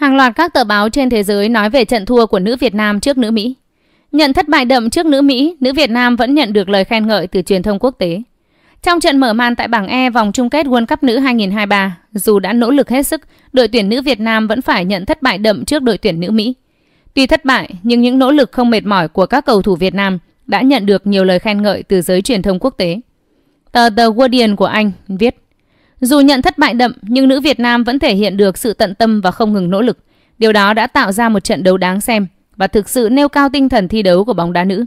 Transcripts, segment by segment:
Hàng loạt các tờ báo trên thế giới nói về trận thua của nữ Việt Nam trước nữ Mỹ. Nhận thất bại đậm trước nữ Mỹ, nữ Việt Nam vẫn nhận được lời khen ngợi từ truyền thông quốc tế. Trong trận mở màn tại bảng E vòng chung kết World Cup nữ 2023, dù đã nỗ lực hết sức, đội tuyển nữ Việt Nam vẫn phải nhận thất bại đậm trước đội tuyển nữ Mỹ. Tuy thất bại, nhưng những nỗ lực không mệt mỏi của các cầu thủ Việt Nam đã nhận được nhiều lời khen ngợi từ giới truyền thông quốc tế. Tờ The Guardian của Anh viết dù nhận thất bại đậm nhưng nữ Việt Nam vẫn thể hiện được sự tận tâm và không ngừng nỗ lực. Điều đó đã tạo ra một trận đấu đáng xem và thực sự nêu cao tinh thần thi đấu của bóng đá nữ.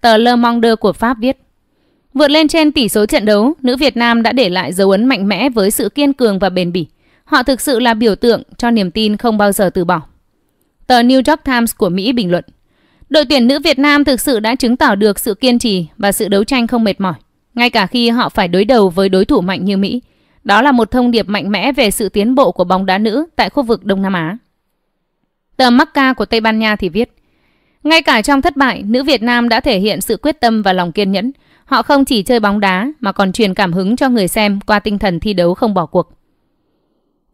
Tờ Le Monde của Pháp viết Vượt lên trên tỷ số trận đấu, nữ Việt Nam đã để lại dấu ấn mạnh mẽ với sự kiên cường và bền bỉ. Họ thực sự là biểu tượng cho niềm tin không bao giờ từ bỏ. Tờ New York Times của Mỹ bình luận Đội tuyển nữ Việt Nam thực sự đã chứng tỏ được sự kiên trì và sự đấu tranh không mệt mỏi, ngay cả khi họ phải đối đầu với đối thủ mạnh như Mỹ – đó là một thông điệp mạnh mẽ về sự tiến bộ của bóng đá nữ tại khu vực Đông Nam Á. Tờ Macca của Tây Ban Nha thì viết, ngay cả trong thất bại, nữ Việt Nam đã thể hiện sự quyết tâm và lòng kiên nhẫn. Họ không chỉ chơi bóng đá mà còn truyền cảm hứng cho người xem qua tinh thần thi đấu không bỏ cuộc.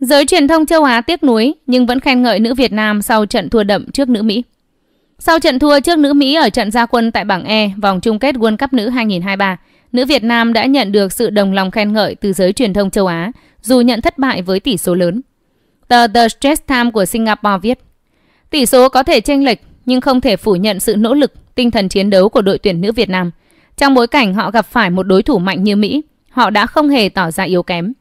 Giới truyền thông châu Á tiếc nuối nhưng vẫn khen ngợi nữ Việt Nam sau trận thua đậm trước nữ Mỹ. Sau trận thua trước nữ Mỹ ở trận gia quân tại bảng E vòng chung kết World Cup nữ 2023, nữ Việt Nam đã nhận được sự đồng lòng khen ngợi từ giới truyền thông châu Á, dù nhận thất bại với tỷ số lớn. Tờ The Straits Times của Singapore viết, tỷ số có thể chênh lệch nhưng không thể phủ nhận sự nỗ lực, tinh thần chiến đấu của đội tuyển nữ Việt Nam. Trong bối cảnh họ gặp phải một đối thủ mạnh như Mỹ, họ đã không hề tỏ ra yếu kém.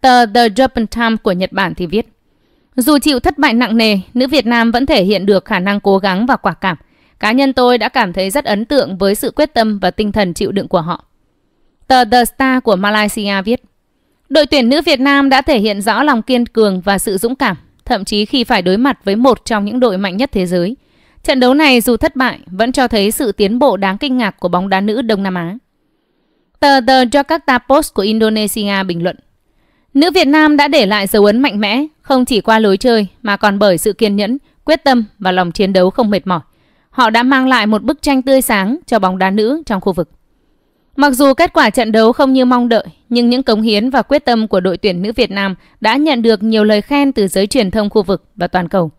Tờ The Japan Times của Nhật Bản thì viết, dù chịu thất bại nặng nề, nữ Việt Nam vẫn thể hiện được khả năng cố gắng và quả cảm. Cá nhân tôi đã cảm thấy rất ấn tượng với sự quyết tâm và tinh thần chịu đựng của họ. Tờ The Star của Malaysia viết, đội tuyển nữ Việt Nam đã thể hiện rõ lòng kiên cường và sự dũng cảm, thậm chí khi phải đối mặt với một trong những đội mạnh nhất thế giới. Trận đấu này dù thất bại vẫn cho thấy sự tiến bộ đáng kinh ngạc của bóng đá nữ Đông Nam Á. Tờ The Jakarta Post của Indonesia bình luận, Nữ Việt Nam đã để lại dấu ấn mạnh mẽ, không chỉ qua lối chơi mà còn bởi sự kiên nhẫn, quyết tâm và lòng chiến đấu không mệt mỏi họ đã mang lại một bức tranh tươi sáng cho bóng đá nữ trong khu vực. Mặc dù kết quả trận đấu không như mong đợi, nhưng những cống hiến và quyết tâm của đội tuyển nữ Việt Nam đã nhận được nhiều lời khen từ giới truyền thông khu vực và toàn cầu.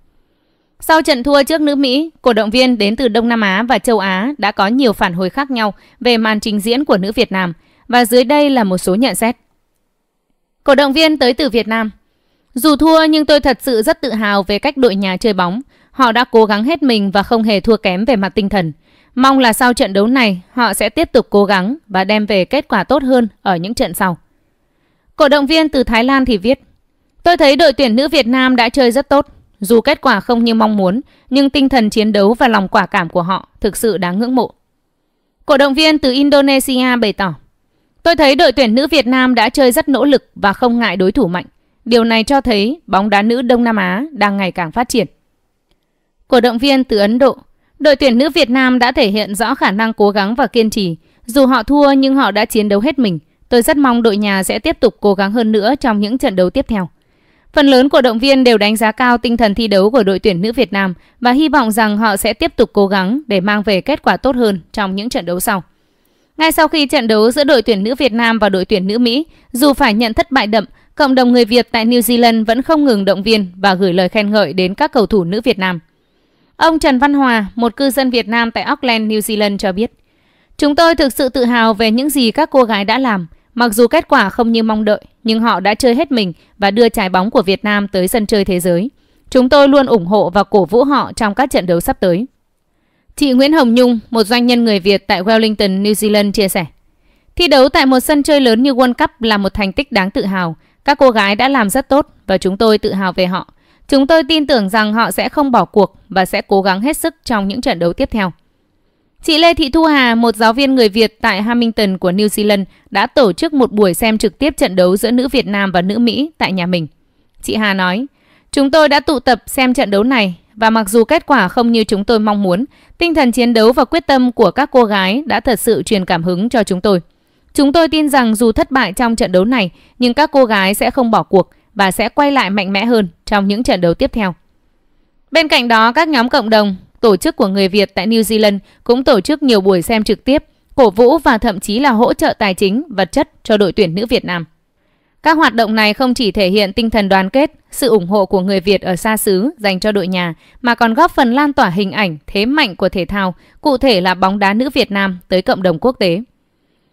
Sau trận thua trước nữ Mỹ, cổ động viên đến từ Đông Nam Á và châu Á đã có nhiều phản hồi khác nhau về màn trình diễn của nữ Việt Nam và dưới đây là một số nhận xét. Cổ động viên tới từ Việt Nam Dù thua nhưng tôi thật sự rất tự hào về cách đội nhà chơi bóng. Họ đã cố gắng hết mình và không hề thua kém về mặt tinh thần. Mong là sau trận đấu này, họ sẽ tiếp tục cố gắng và đem về kết quả tốt hơn ở những trận sau. Cổ động viên từ Thái Lan thì viết, Tôi thấy đội tuyển nữ Việt Nam đã chơi rất tốt. Dù kết quả không như mong muốn, nhưng tinh thần chiến đấu và lòng quả cảm của họ thực sự đáng ngưỡng mộ. Cổ động viên từ Indonesia bày tỏ, Tôi thấy đội tuyển nữ Việt Nam đã chơi rất nỗ lực và không ngại đối thủ mạnh. Điều này cho thấy bóng đá nữ Đông Nam Á đang ngày càng phát triển. Cổ động viên từ Ấn Độ, đội tuyển nữ Việt Nam đã thể hiện rõ khả năng cố gắng và kiên trì. Dù họ thua nhưng họ đã chiến đấu hết mình. Tôi rất mong đội nhà sẽ tiếp tục cố gắng hơn nữa trong những trận đấu tiếp theo. Phần lớn cổ động viên đều đánh giá cao tinh thần thi đấu của đội tuyển nữ Việt Nam và hy vọng rằng họ sẽ tiếp tục cố gắng để mang về kết quả tốt hơn trong những trận đấu sau. Ngay sau khi trận đấu giữa đội tuyển nữ Việt Nam và đội tuyển nữ Mỹ, dù phải nhận thất bại đậm, cộng đồng người Việt tại New Zealand vẫn không ngừng động viên và gửi lời khen ngợi đến các cầu thủ nữ Việt Nam. Ông Trần Văn Hòa, một cư dân Việt Nam tại Auckland, New Zealand cho biết, Chúng tôi thực sự tự hào về những gì các cô gái đã làm. Mặc dù kết quả không như mong đợi, nhưng họ đã chơi hết mình và đưa trái bóng của Việt Nam tới sân chơi thế giới. Chúng tôi luôn ủng hộ và cổ vũ họ trong các trận đấu sắp tới. Chị Nguyễn Hồng Nhung, một doanh nhân người Việt tại Wellington, New Zealand chia sẻ. Thi đấu tại một sân chơi lớn như World Cup là một thành tích đáng tự hào. Các cô gái đã làm rất tốt và chúng tôi tự hào về họ. Chúng tôi tin tưởng rằng họ sẽ không bỏ cuộc và sẽ cố gắng hết sức trong những trận đấu tiếp theo. Chị Lê Thị Thu Hà, một giáo viên người Việt tại Hamilton của New Zealand, đã tổ chức một buổi xem trực tiếp trận đấu giữa nữ Việt Nam và nữ Mỹ tại nhà mình. Chị Hà nói, chúng tôi đã tụ tập xem trận đấu này và mặc dù kết quả không như chúng tôi mong muốn, tinh thần chiến đấu và quyết tâm của các cô gái đã thật sự truyền cảm hứng cho chúng tôi. Chúng tôi tin rằng dù thất bại trong trận đấu này, nhưng các cô gái sẽ không bỏ cuộc và sẽ quay lại mạnh mẽ hơn trong những trận đấu tiếp theo. Bên cạnh đó, các nhóm cộng đồng, tổ chức của người Việt tại New Zealand cũng tổ chức nhiều buổi xem trực tiếp, cổ vũ và thậm chí là hỗ trợ tài chính, vật chất cho đội tuyển nữ Việt Nam. Các hoạt động này không chỉ thể hiện tinh thần đoàn kết, sự ủng hộ của người Việt ở xa xứ dành cho đội nhà, mà còn góp phần lan tỏa hình ảnh, thế mạnh của thể thao, cụ thể là bóng đá nữ Việt Nam tới cộng đồng quốc tế.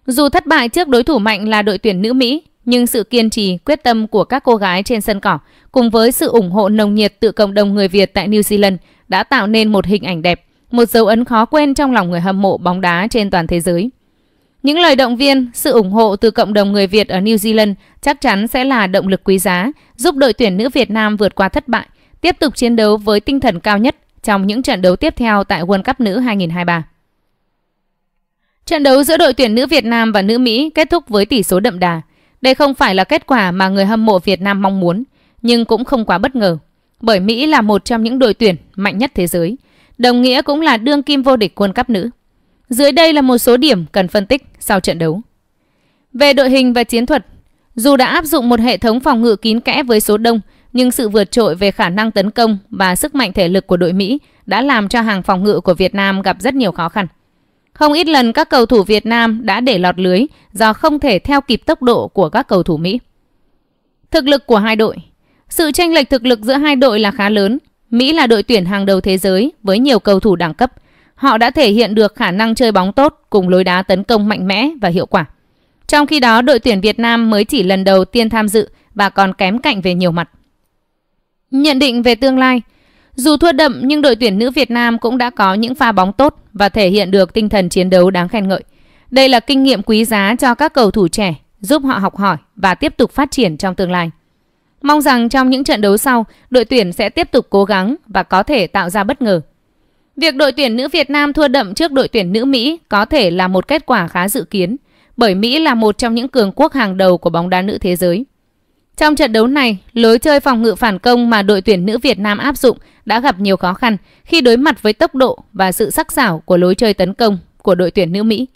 Dù thất bại trước đối thủ mạnh là đội tuyển nữ Mỹ, nhưng sự kiên trì, quyết tâm của các cô gái trên sân cỏ cùng với sự ủng hộ nồng nhiệt từ cộng đồng người Việt tại New Zealand đã tạo nên một hình ảnh đẹp, một dấu ấn khó quên trong lòng người hâm mộ bóng đá trên toàn thế giới. Những lời động viên, sự ủng hộ từ cộng đồng người Việt ở New Zealand chắc chắn sẽ là động lực quý giá giúp đội tuyển nữ Việt Nam vượt qua thất bại, tiếp tục chiến đấu với tinh thần cao nhất trong những trận đấu tiếp theo tại World Cup nữ 2023. Trận đấu giữa đội tuyển nữ Việt Nam và nữ Mỹ kết thúc với tỷ số đậm đà đây không phải là kết quả mà người hâm mộ Việt Nam mong muốn, nhưng cũng không quá bất ngờ, bởi Mỹ là một trong những đội tuyển mạnh nhất thế giới, đồng nghĩa cũng là đương kim vô địch quân cấp nữ. Dưới đây là một số điểm cần phân tích sau trận đấu. Về đội hình và chiến thuật, dù đã áp dụng một hệ thống phòng ngự kín kẽ với số đông, nhưng sự vượt trội về khả năng tấn công và sức mạnh thể lực của đội Mỹ đã làm cho hàng phòng ngự của Việt Nam gặp rất nhiều khó khăn. Không ít lần các cầu thủ Việt Nam đã để lọt lưới do không thể theo kịp tốc độ của các cầu thủ Mỹ. Thực lực của hai đội Sự tranh lệch thực lực giữa hai đội là khá lớn. Mỹ là đội tuyển hàng đầu thế giới với nhiều cầu thủ đẳng cấp. Họ đã thể hiện được khả năng chơi bóng tốt cùng lối đá tấn công mạnh mẽ và hiệu quả. Trong khi đó, đội tuyển Việt Nam mới chỉ lần đầu tiên tham dự và còn kém cạnh về nhiều mặt. Nhận định về tương lai – dù thua đậm nhưng đội tuyển nữ Việt Nam cũng đã có những pha bóng tốt và thể hiện được tinh thần chiến đấu đáng khen ngợi. Đây là kinh nghiệm quý giá cho các cầu thủ trẻ, giúp họ học hỏi và tiếp tục phát triển trong tương lai. Mong rằng trong những trận đấu sau, đội tuyển sẽ tiếp tục cố gắng và có thể tạo ra bất ngờ. Việc đội tuyển nữ Việt Nam thua đậm trước đội tuyển nữ Mỹ có thể là một kết quả khá dự kiến, bởi Mỹ là một trong những cường quốc hàng đầu của bóng đá nữ thế giới. Trong trận đấu này, lối chơi phòng ngự phản công mà đội tuyển nữ Việt Nam áp dụng đã gặp nhiều khó khăn khi đối mặt với tốc độ và sự sắc sảo của lối chơi tấn công của đội tuyển nữ Mỹ.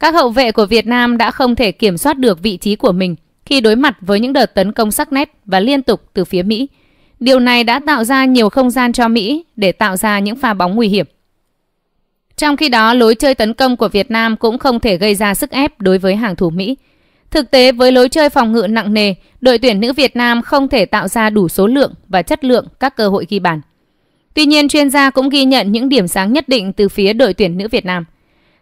Các hậu vệ của Việt Nam đã không thể kiểm soát được vị trí của mình khi đối mặt với những đợt tấn công sắc nét và liên tục từ phía Mỹ. Điều này đã tạo ra nhiều không gian cho Mỹ để tạo ra những pha bóng nguy hiểm. Trong khi đó, lối chơi tấn công của Việt Nam cũng không thể gây ra sức ép đối với hàng thủ Mỹ – Thực tế với lối chơi phòng ngự nặng nề, đội tuyển nữ Việt Nam không thể tạo ra đủ số lượng và chất lượng các cơ hội ghi bàn. Tuy nhiên, chuyên gia cũng ghi nhận những điểm sáng nhất định từ phía đội tuyển nữ Việt Nam.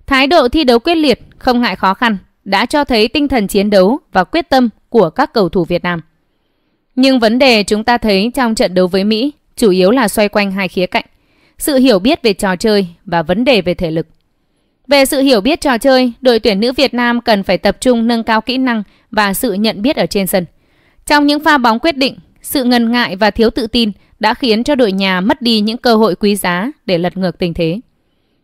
Thái độ thi đấu quyết liệt, không ngại khó khăn, đã cho thấy tinh thần chiến đấu và quyết tâm của các cầu thủ Việt Nam. Nhưng vấn đề chúng ta thấy trong trận đấu với Mỹ chủ yếu là xoay quanh hai khía cạnh. Sự hiểu biết về trò chơi và vấn đề về thể lực. Về sự hiểu biết trò chơi, đội tuyển nữ Việt Nam cần phải tập trung nâng cao kỹ năng và sự nhận biết ở trên sân. Trong những pha bóng quyết định, sự ngần ngại và thiếu tự tin đã khiến cho đội nhà mất đi những cơ hội quý giá để lật ngược tình thế.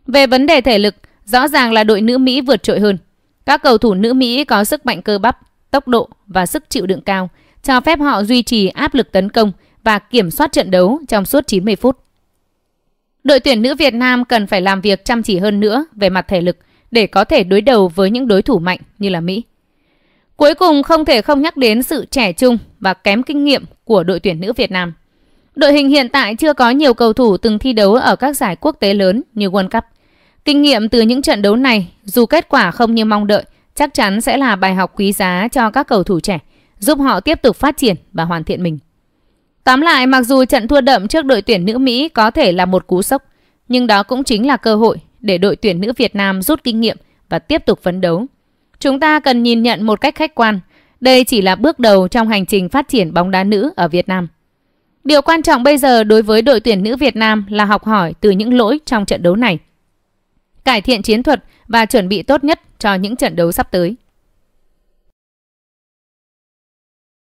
Về vấn đề thể lực, rõ ràng là đội nữ Mỹ vượt trội hơn. Các cầu thủ nữ Mỹ có sức mạnh cơ bắp, tốc độ và sức chịu đựng cao, cho phép họ duy trì áp lực tấn công và kiểm soát trận đấu trong suốt 90 phút. Đội tuyển nữ Việt Nam cần phải làm việc chăm chỉ hơn nữa về mặt thể lực để có thể đối đầu với những đối thủ mạnh như là Mỹ. Cuối cùng không thể không nhắc đến sự trẻ trung và kém kinh nghiệm của đội tuyển nữ Việt Nam. Đội hình hiện tại chưa có nhiều cầu thủ từng thi đấu ở các giải quốc tế lớn như World Cup. Kinh nghiệm từ những trận đấu này, dù kết quả không như mong đợi, chắc chắn sẽ là bài học quý giá cho các cầu thủ trẻ, giúp họ tiếp tục phát triển và hoàn thiện mình. Tóm lại, mặc dù trận thua đậm trước đội tuyển nữ Mỹ có thể là một cú sốc, nhưng đó cũng chính là cơ hội để đội tuyển nữ Việt Nam rút kinh nghiệm và tiếp tục phấn đấu. Chúng ta cần nhìn nhận một cách khách quan, đây chỉ là bước đầu trong hành trình phát triển bóng đá nữ ở Việt Nam. Điều quan trọng bây giờ đối với đội tuyển nữ Việt Nam là học hỏi từ những lỗi trong trận đấu này, cải thiện chiến thuật và chuẩn bị tốt nhất cho những trận đấu sắp tới.